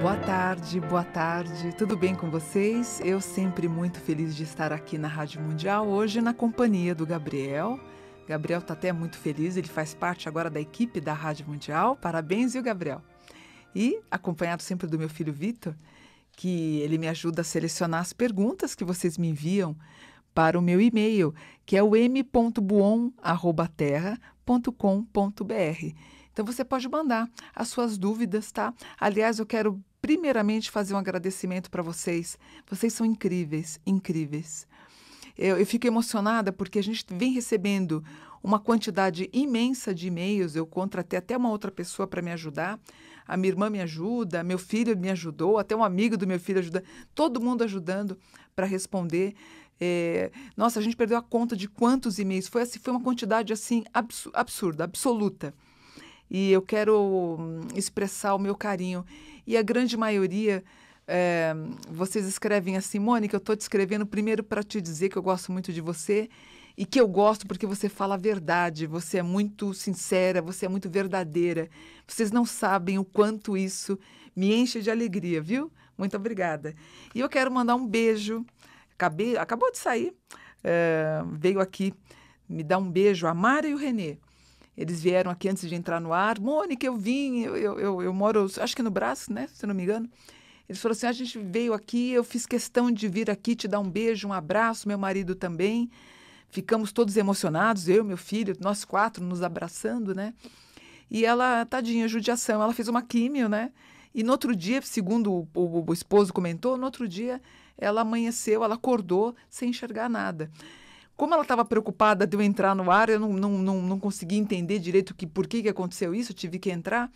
Boa tarde, boa tarde, tudo bem com vocês? Eu sempre muito feliz de estar aqui na Rádio Mundial, hoje na companhia do Gabriel. Gabriel está até muito feliz, ele faz parte agora da equipe da Rádio Mundial. Parabéns, viu, Gabriel? E acompanhado sempre do meu filho Vitor, que ele me ajuda a selecionar as perguntas que vocês me enviam para o meu e-mail, que é o m.buon@terra.com.br. Então você pode mandar as suas dúvidas, tá? Aliás, eu quero primeiramente fazer um agradecimento para vocês. Vocês são incríveis, incríveis. Eu, eu, fico emocionada porque a gente vem recebendo uma quantidade imensa de e-mails. Eu contratei até uma outra pessoa para me ajudar. A minha irmã me ajuda, meu filho me ajudou, até um amigo do meu filho ajuda. Todo mundo ajudando para responder. É, nossa, a gente perdeu a conta de quantos e-mails. Foi, assim, foi uma quantidade assim absurda, absoluta e eu quero hum, expressar o meu carinho. E a grande maioria, é, vocês escrevem assim, Mônica, eu estou te escrevendo primeiro para te dizer que eu gosto muito de você e que eu gosto porque você fala a verdade, você é muito sincera, você é muito verdadeira. Vocês não sabem o quanto isso me enche de alegria, viu? Muito obrigada. E eu quero mandar um beijo. Acabei, acabou de sair, é, veio aqui me dar um beijo, a Mara e o Renê. Eles vieram aqui antes de entrar no ar. Mônica, eu vim, eu, eu, eu, eu moro, acho que no Braço, né? Se não me engano. Eles falaram assim: a gente veio aqui, eu fiz questão de vir aqui te dar um beijo, um abraço, meu marido também. Ficamos todos emocionados, eu, meu filho, nós quatro nos abraçando, né? E ela, tadinha, judiação, ela fez uma químio, né? E no outro dia, segundo o, o, o esposo comentou, no outro dia ela amanheceu, ela acordou sem enxergar nada. Como ela estava preocupada de eu entrar no ar, eu não, não, não, não consegui entender direito que, por que, que aconteceu isso, tive que entrar.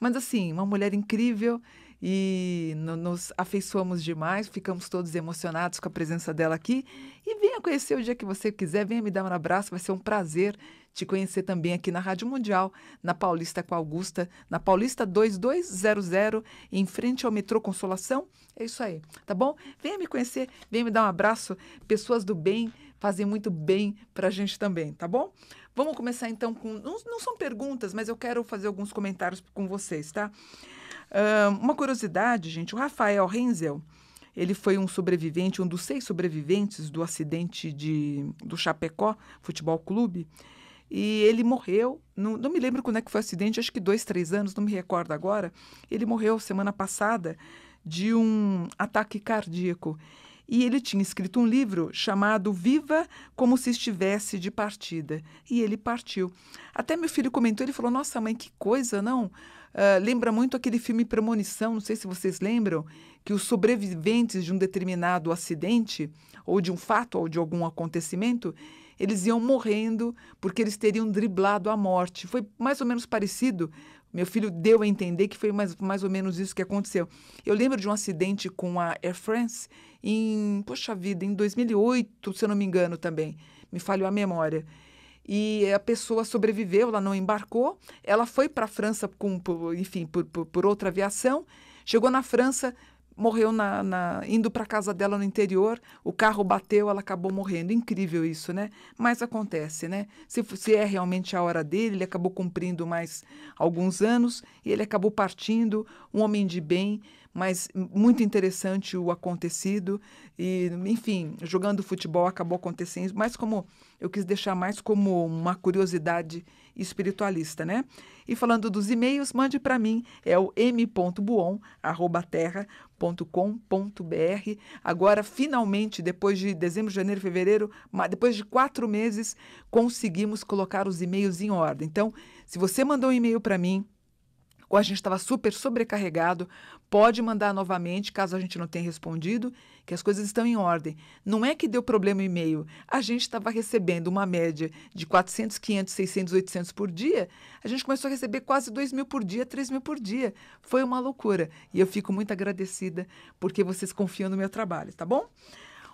Mas, assim, uma mulher incrível e no, nos afeiçoamos demais, ficamos todos emocionados com a presença dela aqui. E venha conhecer o dia que você quiser, venha me dar um abraço, vai ser um prazer te conhecer também aqui na Rádio Mundial, na Paulista com a Augusta, na Paulista 2200, em frente ao metrô Consolação. É isso aí, tá bom? Venha me conhecer, venha me dar um abraço. Pessoas do bem fazem muito bem para a gente também, tá bom? Vamos começar então com. Não, não são perguntas, mas eu quero fazer alguns comentários com vocês, tá? Uh, uma curiosidade, gente, o Rafael Renzel, ele foi um sobrevivente, um dos seis sobreviventes do acidente de, do Chapecó Futebol Clube. E ele morreu, não, não me lembro quando é que foi o acidente, acho que dois, três anos, não me recordo agora. Ele morreu semana passada de um ataque cardíaco. E ele tinha escrito um livro chamado Viva como se estivesse de partida. E ele partiu. Até meu filho comentou, ele falou: "Nossa, mãe, que coisa, não?" Ah, lembra muito aquele filme Premonição, não sei se vocês lembram, que os sobreviventes de um determinado acidente, ou de um fato, ou de algum acontecimento, eles iam morrendo porque eles teriam driblado a morte. Foi mais ou menos parecido. Meu filho deu a entender que foi mais, mais ou menos isso que aconteceu. Eu lembro de um acidente com a Air France em, poxa vida, em 2008, se eu não me engano também. Me falhou a memória e a pessoa sobreviveu, ela não embarcou, ela foi para a França, com, por, enfim, por, por, por, outra aviação, chegou na França, morreu na, na indo para a casa dela no interior, o carro bateu, ela acabou morrendo. Incrível isso, né? Mas acontece, né? Se, se é realmente a hora dele, ele acabou cumprindo mais alguns anos e ele acabou partindo, um homem de bem, mas muito interessante o acontecido. E, enfim, jogando futebol acabou acontecendo, mas como eu quis deixar mais como uma curiosidade espiritualista, né? E falando dos e-mails, mande para mim, é o m.buon@terra.com.br. Agora, finalmente, depois de dezembro, janeiro, fevereiro, depois de quatro meses, conseguimos colocar os e-mails em ordem. Então, se você mandou um e-mail para mim, ou a gente estava super sobrecarregado, pode mandar novamente, caso a gente não tenha respondido, que as coisas estão em ordem. Não é que deu problema o e-mail, a gente estava recebendo uma média de 400, 500, 600, 800 por dia, a gente começou a receber quase 2 mil por dia, 3 mil por dia. Foi uma loucura. E eu fico muito agradecida porque vocês confiam no meu trabalho, tá bom?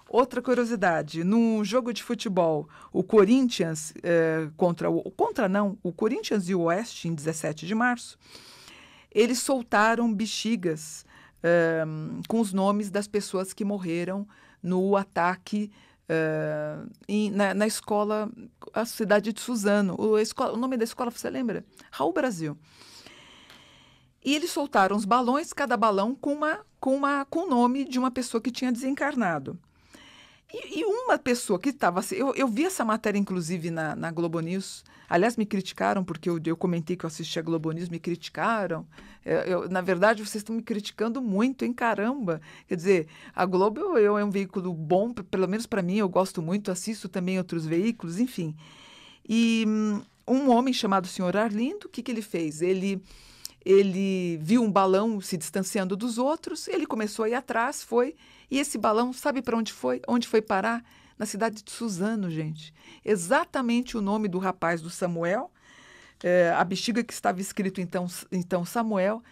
Outra curiosidade, num jogo de futebol, o Corinthians eh, contra o contra não, o Corinthians e o Oeste em 17 de março, eles soltaram bexigas um, eh, com os nomes das pessoas que morreram no ataque uh, em, na, na, escola, a cidade de Suzano. O, escola, o nome da escola, você lembra? Raul Brasil. E eles soltaram os balões, cada balão com uma com uma com o nome de uma pessoa que tinha desencarnado. E, e uma pessoa que estava. Assim, eu, eu vi essa matéria, inclusive, na, na Globo News. Aliás, me criticaram, porque eu, eu comentei que eu assistia Globo News, me criticaram. Eu, é, eu, na verdade, vocês estão me criticando muito, hein? Caramba! Quer dizer, a Globo eu, é, eu é um veículo bom, pelo menos para mim, eu gosto muito, assisto também outros veículos, enfim. E hum, um homem chamado Senhor Arlindo, o que, que ele fez? Ele ele viu um balão se distanciando dos outros, ele começou a ir atrás, foi, e esse balão, sabe para onde foi? Onde foi parar? Na cidade de Suzano, gente. Exatamente o nome do rapaz do Samuel, é, a bexiga que estava escrito então, então Samuel,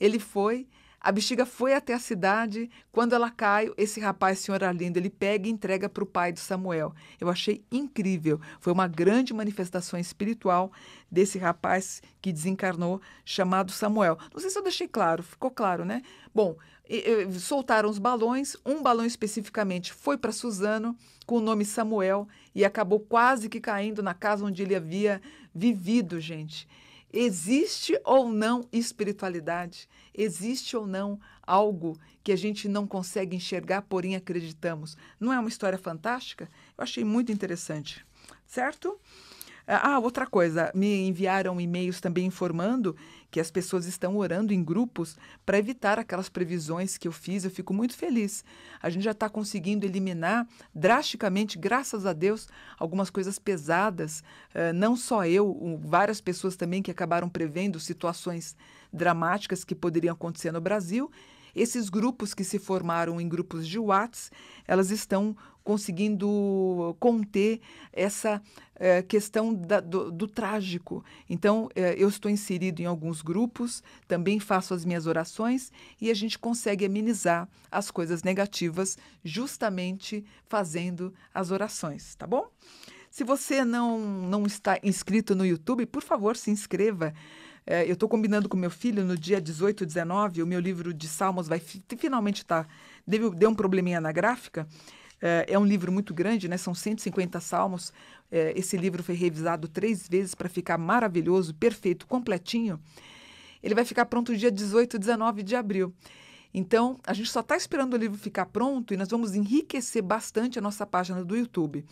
ele foi a bexiga foi até a cidade. Quando ela cai, esse rapaz, senhor Arlindo, ele pega e entrega para o pai do Samuel. Eu achei incrível. Foi uma grande manifestação espiritual desse rapaz que desencarnou, chamado Samuel. Não sei se eu deixei claro, ficou claro, né? Bom, soltaram os balões. Um balão especificamente foi para Suzano, com o nome Samuel, e acabou quase que caindo na casa onde ele havia vivido, gente. Existe ou não espiritualidade? Existe ou não algo que a gente não consegue enxergar, porém acreditamos? Não é uma história fantástica? Eu achei muito interessante, certo? É, ah, outra coisa, me enviaram e-mails também informando que as pessoas estão orando em grupos para evitar aquelas previsões que eu fiz. Eu fico muito feliz. A gente já está conseguindo eliminar drasticamente, graças a Deus, algumas coisas pesadas. Uh, não só eu, várias pessoas também que acabaram prevendo situações dramáticas que poderiam acontecer no Brasil. Esses grupos que se formaram em grupos de Whats, elas estão conseguindo conter essa é, questão da, do, do, trágico. Então, é, eu estou inserido em alguns grupos, também faço as minhas orações e a gente consegue amenizar as coisas negativas justamente fazendo as orações, tá bom? Se você não, não está inscrito no YouTube, por favor, se inscreva. É, eu estou combinando com meu filho no dia 18, 19, o meu livro de Salmos vai finalmente estar. Tá, deu, deu um probleminha na gráfica. Eh, é um livro muito grande, né? são 150 salmos. Eh, esse livro foi revisado três vezes para ficar maravilhoso, perfeito, completinho. Ele vai ficar pronto dia 18 e 19 de abril. Então, a gente só está esperando o livro ficar pronto e nós vamos enriquecer bastante a nossa página do YouTube.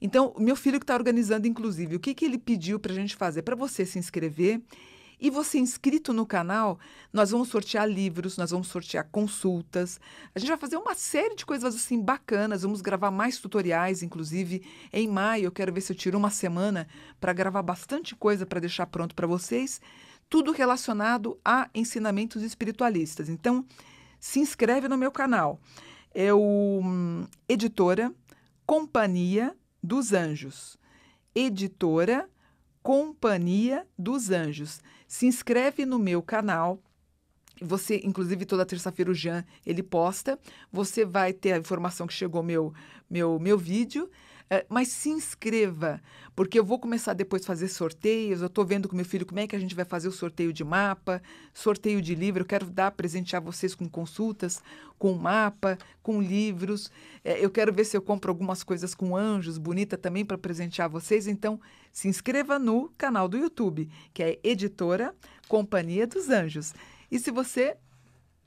Então, meu filho que está organizando, inclusive, o que, que ele pediu para a gente fazer? Para você se inscrever e você inscrito no canal, nós vamos sortear livros, nós vamos sortear consultas. A gente vai fazer uma série de coisas assim bacanas. Vamos gravar mais tutoriais, inclusive em maio. Eu quero ver se eu tiro uma semana para gravar bastante coisa para deixar pronto para vocês. Tudo relacionado a ensinamentos espiritualistas. Então, se inscreve no meu canal. É o Editora Companhia dos Anjos. Editora Companhia dos Anjos se inscreve no meu canal. Você, inclusive, toda terça-feira o Jean ele posta. Você vai ter a informação que chegou meu meu meu vídeo. Eh, mas se inscreva, porque eu vou começar depois a fazer sorteios. Eu estou vendo com meu filho como é que a gente vai fazer o sorteio de mapa, sorteio de livro. Eu quero dar, presentear vocês com consultas, com mapa, com livros. É, eu quero ver se eu compro algumas coisas com anjos, bonita também, para presentear vocês. Então, se inscreva no canal do YouTube, que é Editora Companhia dos Anjos. E se você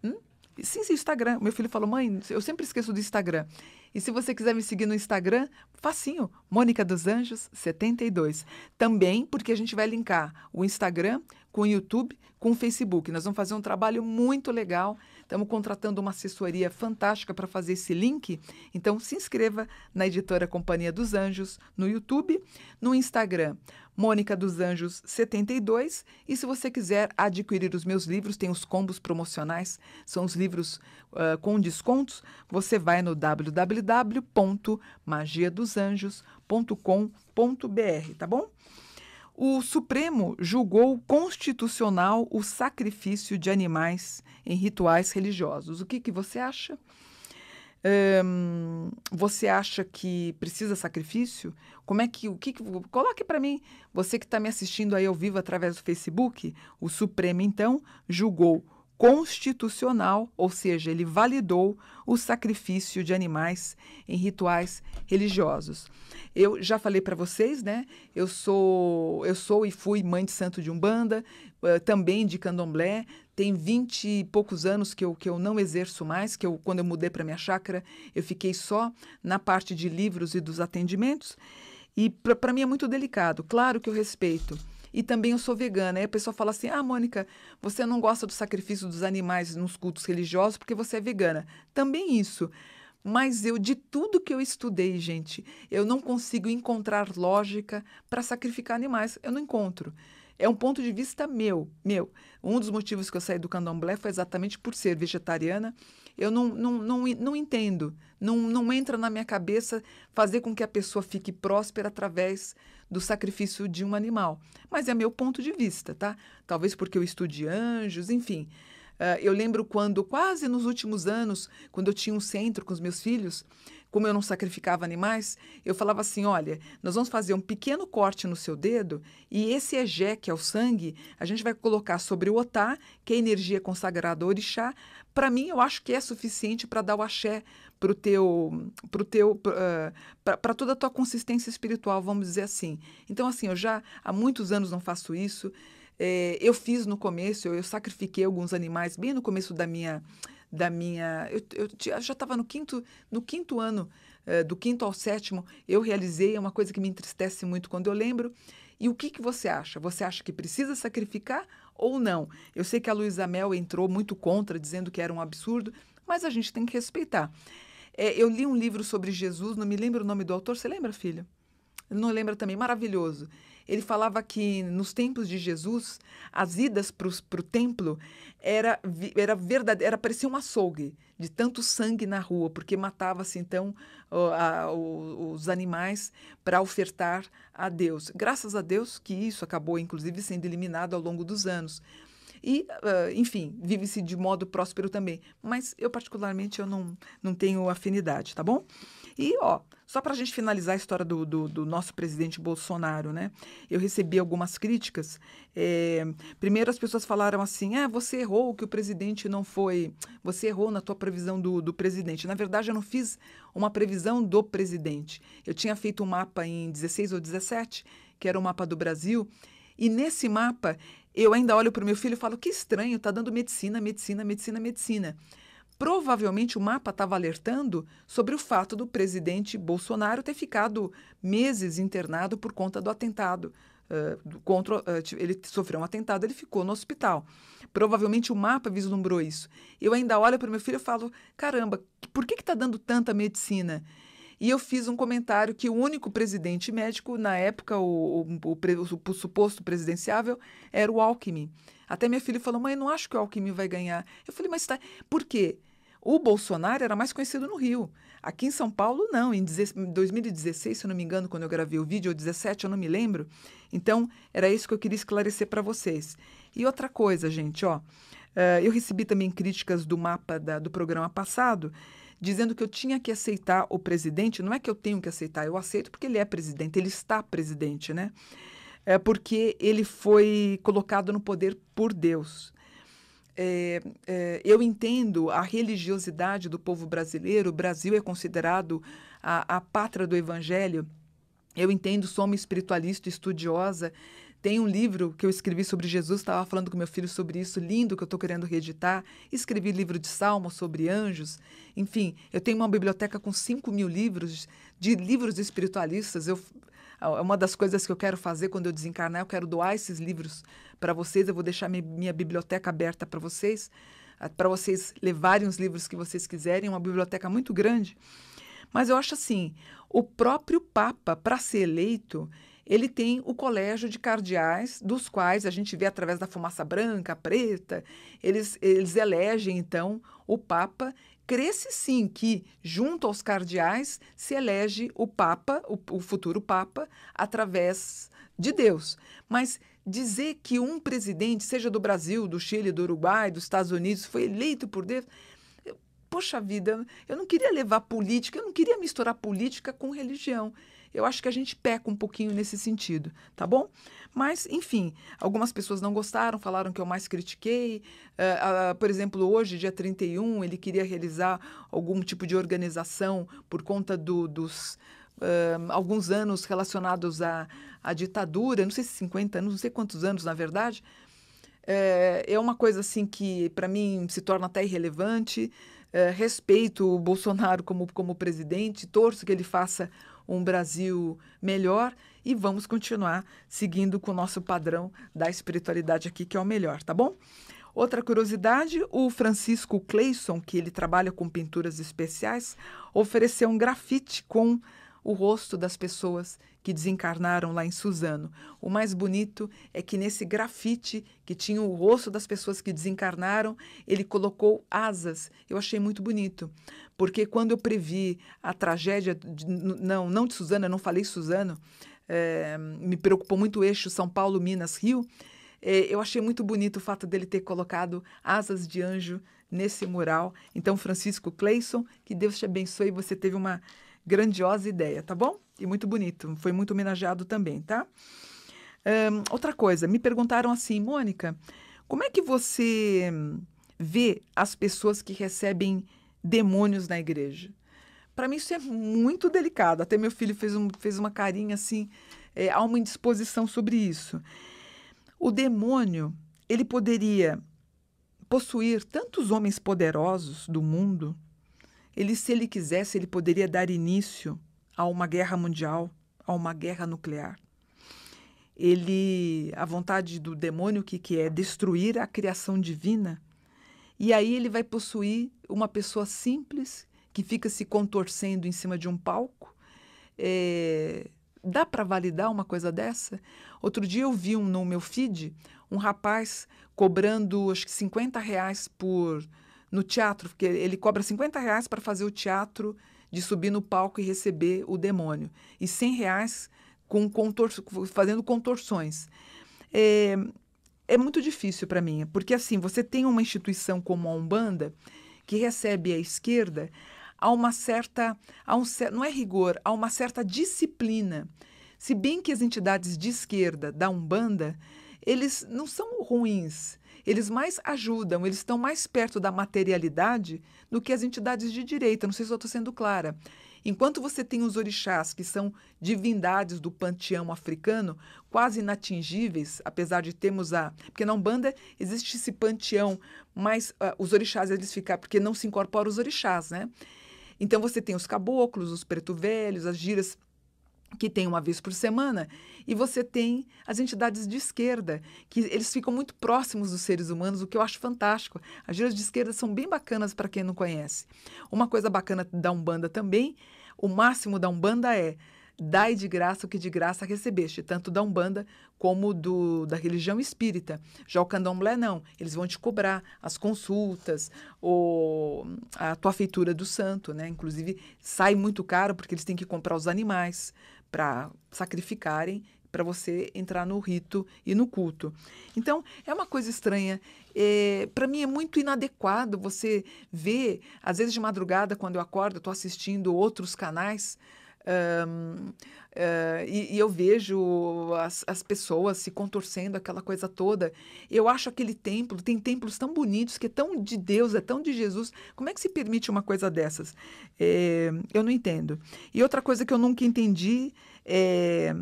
hum? Sim, sim, Instagram. Meu filho falou, mãe, eu sempre esqueço do Instagram. E se você quiser me seguir no Instagram, facinho, Mônica dos Anjos 72. Também porque a gente vai linkar o Instagram com o YouTube, com o Facebook. Nós vamos fazer um trabalho muito legal Estamos contratando uma assessoria fantástica para fazer esse link. Então, se inscreva na editora Companhia dos Anjos no YouTube, no Instagram. Mônica dos Anjos 72. E se você quiser adquirir os meus livros, tem os combos promocionais, são os livros uh, com descontos. Você vai no www.magiadosanjos.com.br, tá bom? o Supremo julgou constitucional o sacrifício de animais em rituais religiosos. O que, que você acha? você acha que precisa sacrifício? Como é que o que, que coloque para mim, você que está me assistindo aí ao vivo através do Facebook, o Supremo então julgou constitucional, ou seja, ele validou o sacrifício de animais em rituais religiosos. Eu já falei para vocês, né? Eu sou eu sou e fui mãe de santo de Umbanda, eh, também de Candomblé. Tem vinte e poucos anos que eu, que eu não exerço mais, que eu quando eu mudei para minha chácara, eu fiquei só na parte de livros e dos atendimentos. E para mim é muito delicado. Claro que eu respeito e também eu sou vegana. Aí a pessoa fala assim: Ah, Mônica, você não gosta do sacrifício dos animais nos cultos religiosos porque você é vegana. Também isso. Mas eu, de tudo que eu estudei, gente, eu não consigo encontrar lógica para sacrificar animais. Eu não encontro. É um ponto de vista meu, meu. Um dos motivos que eu saí do candomblé foi exatamente por ser vegetariana eu não, não, não, não entendo. Não, não entra na minha cabeça fazer com que a pessoa fique próspera através do sacrifício de um animal. Mas é meu ponto de vista, tá? Talvez porque eu estude anjos, enfim. Ah, eu lembro quando, quase nos últimos anos, quando eu tinha um centro com os meus filhos, como eu não sacrificava animais, eu falava assim: olha, nós vamos fazer um pequeno corte no seu dedo e esse ejé, que é o sangue, a gente vai colocar sobre o otá, que é energia consagrada ao orixá. Para mim, eu acho que é suficiente para dar o axé para teu, pro teu, uh, ah, para toda a tua consistência espiritual, vamos dizer assim. Então, assim, eu já há muitos anos não faço isso. É, eu fiz no começo, eu, eu, sacrifiquei alguns animais bem no começo da minha. Da minha eu, eu já estava no quinto, no quinto ano, é, do quinto ao sétimo, eu realizei, é uma coisa que me entristece muito quando eu lembro. E o que, que você acha? Você acha que precisa sacrificar ou não? Eu sei que a Luísa Mel entrou muito contra, dizendo que era um absurdo, mas a gente tem que respeitar. É, eu li um livro sobre Jesus, não me lembro o nome do autor, você lembra, filha? não lembra também, maravilhoso. Ele falava que nos tempos de Jesus, as idas para o templo era, era verdade, era parecia um açougue de tanto sangue na rua, porque matava-se então o, a, o, os animais para ofertar a Deus. Graças a Deus que isso acabou, inclusive, sendo eliminado ao longo dos anos e uh, enfim vive-se de modo próspero também mas eu particularmente eu não não tenho afinidade tá bom e, ó, só para a gente finalizar a história do, do, do, nosso presidente Bolsonaro, né? Eu recebi algumas críticas. É, primeiro, as pessoas falaram assim: ah, você errou que o presidente não foi. Você errou na tua previsão do, do presidente. Na verdade, eu não fiz uma previsão do presidente. Eu tinha feito um mapa em 16 ou 17, que era o um mapa do Brasil. E nesse mapa, eu ainda olho para o meu filho e falo: que estranho, tá dando medicina, medicina, medicina, medicina. Provavelmente o mapa estava alertando sobre o fato do presidente Bolsonaro ter ficado meses internado por conta do atentado. Uh, contra, uh, ele sofreu um atentado, ele ficou no hospital. Provavelmente o mapa vislumbrou isso. Eu ainda olho para meu filho e falo: caramba, por que está dando tanta medicina? E eu fiz um comentário que o único presidente médico, na época, o, o, o, o suposto presidenciável, era o Alckmin. Até minha filha falou: mãe, não acho que o Alckmin vai ganhar. Eu falei: mas tá, por quê? O Bolsonaro era mais conhecido no Rio. Aqui em São Paulo, não. Em 2016, se eu não me engano, quando eu gravei o vídeo, ou 17, eu não me lembro. Então, era isso que eu queria esclarecer para vocês. E outra coisa, gente, ó. Eh, eu recebi também críticas do mapa da, do programa passado, dizendo que eu tinha que aceitar o presidente. Não é que eu tenho que aceitar, eu aceito porque ele é presidente, ele está presidente, né? É porque ele foi colocado no poder por Deus é, é, eu entendo a religiosidade do povo brasileiro, o Brasil é considerado a, a pátria do evangelho. Eu entendo, sou uma espiritualista estudiosa. Tem um livro que eu escrevi sobre Jesus, estava falando com meu filho sobre isso, lindo, que eu estou querendo reeditar. Escrevi livro de Salmo sobre anjos. Enfim, eu tenho uma biblioteca com 5 mil livros, de livros espiritualistas. Eu é, é uma das coisas que eu quero fazer quando eu desencarnar. Eu quero doar esses livros para vocês. Eu vou deixar minha, biblioteca aberta para vocês, ah, para vocês levarem os livros que vocês quiserem. É uma biblioteca muito grande. Mas eu acho assim: o próprio Papa, para ser eleito, ele tem o colégio de cardeais, dos quais a gente vê através da fumaça branca, preta, eles, eles elegem, então, o Papa, Cresce sim que, junto aos cardeais, se elege o Papa, o, o futuro Papa, através de Deus. Mas dizer que um presidente, seja do Brasil, do Chile, do Uruguai, dos Estados Unidos, foi eleito por Deus. poxa vida, eu não queria levar política, eu não queria misturar política com religião. Eu acho que a gente peca um pouquinho nesse sentido, tá bom? Mas, enfim, algumas pessoas não gostaram, falaram que eu mais critiquei. Uh, uh, por exemplo, hoje, dia 31, ele queria realizar algum tipo de organização por conta do, dos. Uh, alguns anos relacionados à, à ditadura, não sei se 50 anos, não sei quantos anos, na verdade, eh, é, uma coisa assim que para mim se torna até irrelevante. É, respeito o Bolsonaro como, como presidente, torço que ele faça um Brasil melhor e vamos continuar seguindo com o nosso padrão da espiritualidade aqui, que é o melhor, tá bom? Outra curiosidade, o Francisco Clayson, que ele trabalha com pinturas especiais, ofereceu um grafite com o rosto das pessoas que desencarnaram lá em Suzano. O mais bonito é que nesse grafite que tinha o rosto das pessoas que desencarnaram, ele colocou asas. Eu achei muito bonito, porque quando eu previ a tragédia, de, não, não de Suzano, eu não falei Suzano, é, me preocupou muito o eixo São Paulo, Minas, Rio. É, eu achei muito bonito o fato dele ter colocado asas de anjo nesse mural. Então, Francisco Cleison, que Deus te abençoe. Você teve uma grandiosa ideia, tá bom? E muito bonito, foi muito homenageado também, tá? Um, outra coisa, me perguntaram assim, Mônica, como é que você vê as pessoas que recebem demônios na igreja? Para mim isso é muito delicado. Até meu filho fez, um, fez uma carinha assim, é, há uma indisposição sobre isso. O demônio, ele poderia possuir tantos homens poderosos do mundo ele, se ele quisesse, ele poderia dar início a uma guerra mundial, a uma guerra nuclear. Ele, a vontade do demônio que que é destruir a criação divina, e aí ele vai possuir uma pessoa simples que fica se contorcendo em cima de um palco. É, dá para validar uma coisa dessa? Outro dia eu vi um, no meu feed um rapaz cobrando acho que 50 reais por no teatro, porque ele cobra 50 reais para fazer o teatro de subir no palco e receber o demônio, e 100 reais com contor fazendo contorções. É, é muito difícil para mim, porque assim, você tem uma instituição como a Umbanda, que recebe a esquerda, há uma certa, há um, não é rigor, há uma certa disciplina. Se bem que as entidades de esquerda da Umbanda, eles não são ruins, eles mais ajudam, eles estão mais perto da materialidade do que as entidades de direita. Não sei se eu estou sendo clara. Enquanto você tem os orixás, que são divindades do panteão africano, quase inatingíveis, apesar de termos a. Porque na Umbanda existe esse panteão, mas uh, os orixás eles ficam. Porque não se incorporam os orixás, né? Então você tem os caboclos, os preto velhos, as giras que tem uma vez por semana, e você tem as entidades de esquerda, que eles ficam muito próximos dos seres humanos, o que eu acho fantástico. As giras de esquerda são bem bacanas para quem não conhece. Uma coisa bacana da Umbanda também, o máximo da Umbanda é dai de graça o que de graça recebeste, tanto da Umbanda como do, da religião espírita. Já o candomblé não, eles vão te cobrar as consultas, o a tua feitura do santo, né? Inclusive sai muito caro porque eles têm que comprar os animais para sacrificarem para você entrar no rito e no culto. Então, é uma coisa estranha. É, para mim é muito inadequado você ver, às vezes de madrugada, quando eu acordo, estou assistindo outros canais um, uh, eh, e, e, eu vejo as, as pessoas se contorcendo, aquela coisa toda. Eu acho aquele templo, tem templos tão bonitos, que é tão de Deus, é tão de Jesus. Como é que se permite uma coisa dessas? É, eu não entendo. E outra coisa que eu nunca entendi é,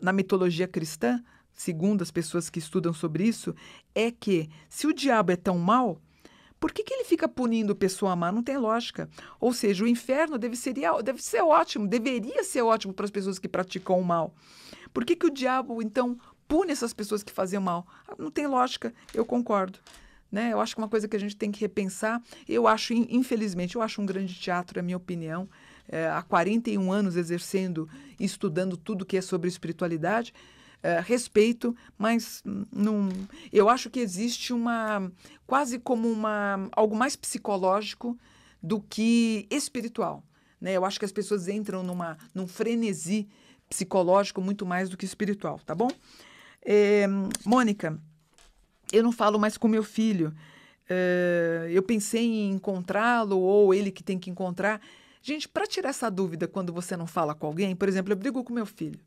na mitologia cristã, segundo as pessoas que estudam sobre isso, é que se o diabo é tão mal por que, que ele fica punindo pessoa má? Não tem lógica. Ou seja, o inferno deve, seria, deve ser ótimo, deveria ser ótimo para as pessoas que praticam o mal. Por que, que o diabo, então, pune essas pessoas que fazem mal? Ah, não tem lógica, eu concordo. Né? Eu acho que é uma coisa que a gente tem que repensar. Eu acho, infelizmente, eu acho um grande teatro, é minha opinião. É, há 41 anos exercendo, estudando tudo que é sobre espiritualidade. Eh, respeito, mas não, eu acho que existe uma quase como uma algo mais psicológico do que espiritual. Né? Eu acho que as pessoas entram numa, num frenesi psicológico muito mais do que espiritual, tá bom? É, Mônica, eu não falo mais com meu filho. É, eu pensei em encontrá-lo ou ele que tem que encontrar. Gente, para tirar essa dúvida quando você não fala com alguém, por exemplo, eu brigo com meu filho.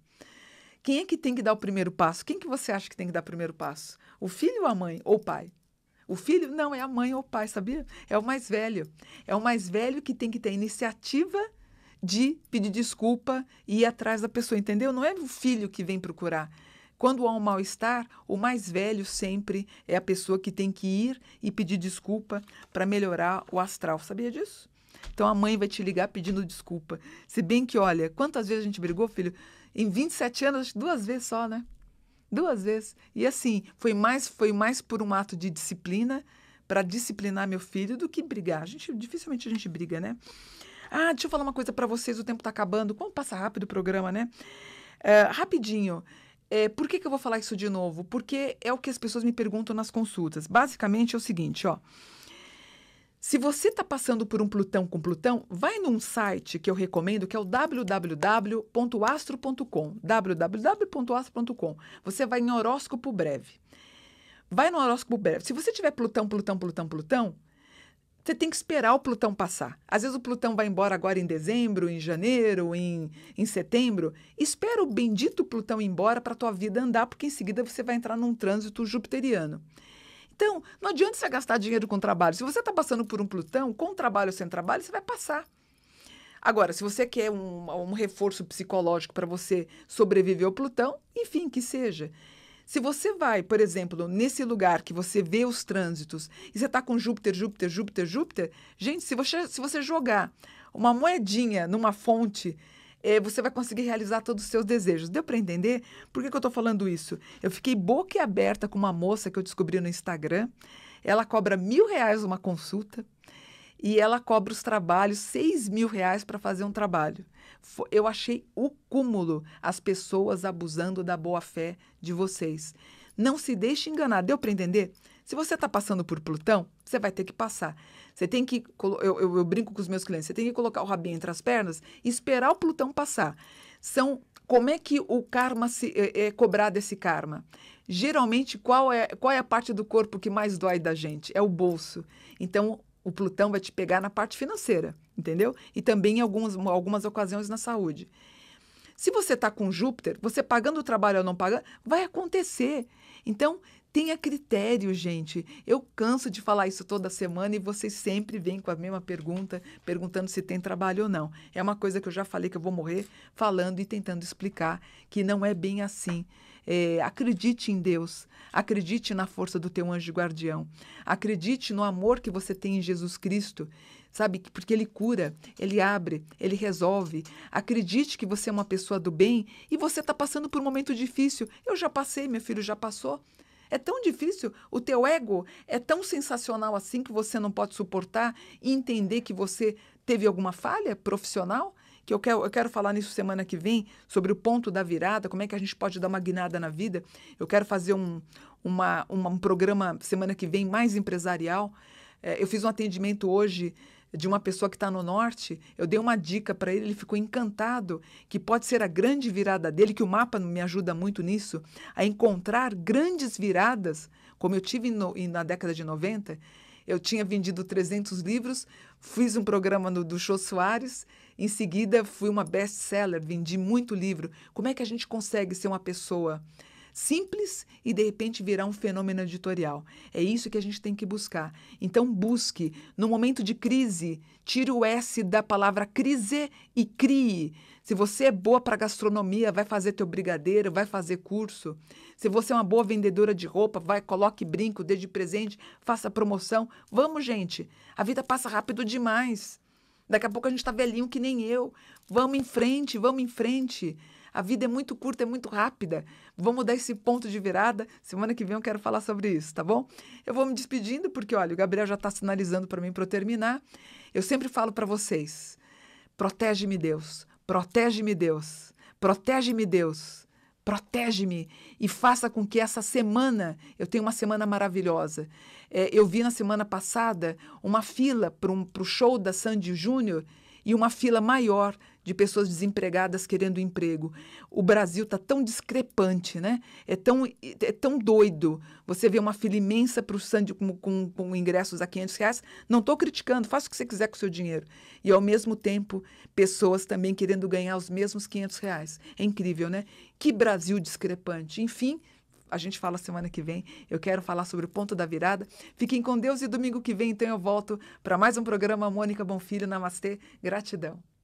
Quem é que tem que dar o primeiro passo? Quem que você acha que tem que dar o primeiro passo? O filho ou a mãe? Ou o pai? O filho não é a mãe ou o pai, sabia? É o mais velho. É o mais velho que tem que ter a iniciativa de pedir desculpa e ir atrás da pessoa, entendeu? Não é o filho que vem procurar. Quando há um mal-estar, o mais velho sempre é a pessoa que tem que ir e pedir desculpa para melhorar o astral. Sabia disso? Então a mãe vai te ligar pedindo desculpa. Se bem que, olha, quantas vezes a gente brigou, filho? Em 27 anos, duas vezes só, né? Duas vezes. E assim, foi mais, foi mais por um ato de disciplina, para disciplinar meu filho, do que brigar. A gente, dificilmente a gente briga, né? Ah, deixa eu falar uma coisa para vocês, o tempo está acabando. Como passa rápido o programa, né? É, rapidinho. É, por que, que eu vou falar isso de novo? Porque é o que as pessoas me perguntam nas consultas. Basicamente é o seguinte, ó. Se você está passando por um Plutão com Plutão, vai num site que eu recomendo, que é o www.astro.com, www.astro.com. Você vai em horóscopo breve. Vai no horóscopo breve. Se você tiver Plutão, Plutão, Plutão, Plutão, você tem que esperar o Plutão passar. Às vezes o Plutão vai embora agora em dezembro, em janeiro, em, em setembro. Espera o bendito Plutão ir embora para a tua vida andar, porque em seguida você vai entrar num trânsito jupiteriano. Então, não adianta você gastar dinheiro com trabalho. Se você está passando por um Plutão, com trabalho ou sem trabalho, você vai passar. Agora, se você quer um, um reforço psicológico para você sobreviver ao Plutão, enfim, que seja. Se você vai, por exemplo, nesse lugar que você vê os trânsitos e você está com Júpiter, Júpiter, Júpiter, Júpiter, gente, se você, se você jogar uma moedinha numa fonte é, você vai conseguir realizar todos os seus desejos. Deu para entender? Por que, que eu estou falando isso? Eu fiquei boca aberta com uma moça que eu descobri no Instagram. Ela cobra mil reais uma consulta e ela cobra os trabalhos, seis mil reais para fazer um trabalho. Eu achei o cúmulo as pessoas abusando da boa fé de vocês. Não se deixe enganar. Deu para entender? Se você está passando por Plutão, você vai ter que passar. Você tem que. Eu, eu, eu, brinco com os meus clientes, você tem que colocar o rabinho entre as pernas e esperar o Plutão passar. São. Como é que o karma se, é, é cobrado esse karma? Geralmente, qual é, qual é a parte do corpo que mais dói da gente? É o bolso. Então, o Plutão vai te pegar na parte financeira, entendeu? E também em algumas, algumas ocasiões na saúde. Se você está com Júpiter, você pagando o trabalho ou não pagando, vai acontecer. Então, Tenha critério, gente. Eu canso de falar isso toda semana e vocês sempre vêm com a mesma pergunta, perguntando se tem trabalho ou não. É uma coisa que eu já falei que eu vou morrer falando e tentando explicar que não é bem assim. É, acredite em Deus, acredite na força do teu anjo guardião, acredite no amor que você tem em Jesus Cristo, sabe? Porque ele cura, ele abre, ele resolve. Acredite que você é uma pessoa do bem e você está passando por um momento difícil. Eu já passei, meu filho já passou. É tão difícil, o teu ego é tão sensacional assim que você não pode suportar e entender que você teve alguma falha profissional? Que eu quero, eu quero falar nisso semana que vem, sobre o ponto da virada, como é que a gente pode dar uma guinada na vida. Eu quero fazer um, uma, uma um programa semana que vem mais empresarial. É, eu fiz um atendimento hoje de uma pessoa que está no norte. Eu dei uma dica para ele, ele ficou encantado, que pode ser a grande virada dele, que o mapa me ajuda muito nisso, a encontrar grandes viradas, como eu tive no, na década de 90. Eu tinha vendido 300 livros, fiz um programa no, do Jô Soares, em seguida fui uma best-seller, vendi muito livro. Como é que a gente consegue ser uma pessoa simples e de repente virar um fenômeno editorial. É isso que a gente tem que buscar. Então busque, no momento de crise, tire o S da palavra crise e crie. Se você é boa para gastronomia, vai fazer teu brigadeiro, vai fazer curso. Se você é uma boa vendedora de roupa, vai coloque brinco, dê de presente, faça promoção. Vamos, gente. A vida passa rápido demais. Daqui a pouco a gente está velhinho que nem eu. Vamos em frente, vamos em frente. A vida é muito curta, é muito rápida. Vamos mudar esse ponto de virada. Semana que vem eu quero falar sobre isso, tá bom? Eu vou me despedindo porque, olha, o Gabriel já está sinalizando para mim para eu terminar. Eu sempre falo para vocês: protege-me, Deus. Protege-me, Deus. Protege-me, Deus. Protege-me e faça com que essa semana eu tenha uma semana maravilhosa. É, eu vi na semana passada uma fila para um, o show da Sandy Júnior e uma fila maior de pessoas desempregadas querendo emprego. O Brasil está tão discrepante, né? É tão, é tão doido. Você vê uma fila imensa para o Sandy com, com, com, ingressos a 500 reais. Não estou criticando, faça o que você quiser com o seu dinheiro. E, ao mesmo tempo, pessoas também querendo ganhar os mesmos 500 reais. É incrível, né? Que Brasil discrepante. Enfim, a gente fala semana que vem. Eu quero falar sobre o ponto da virada. Fiquem com Deus e domingo que vem, então, eu volto para mais um programa Mônica Bonfilho. Namastê. Gratidão.